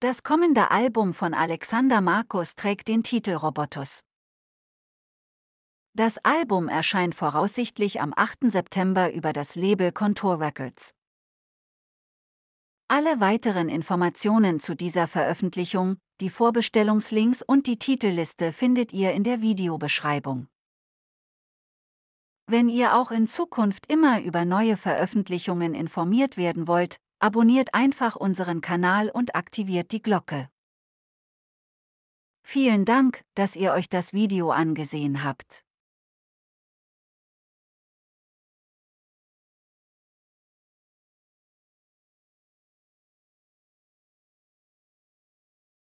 Das kommende Album von Alexander Markus trägt den Titel Robotus. Das Album erscheint voraussichtlich am 8. September über das Label Contour Records. Alle weiteren Informationen zu dieser Veröffentlichung, die Vorbestellungslinks und die Titelliste findet ihr in der Videobeschreibung. Wenn ihr auch in Zukunft immer über neue Veröffentlichungen informiert werden wollt, Abonniert einfach unseren Kanal und aktiviert die Glocke. Vielen Dank, dass ihr euch das Video angesehen habt.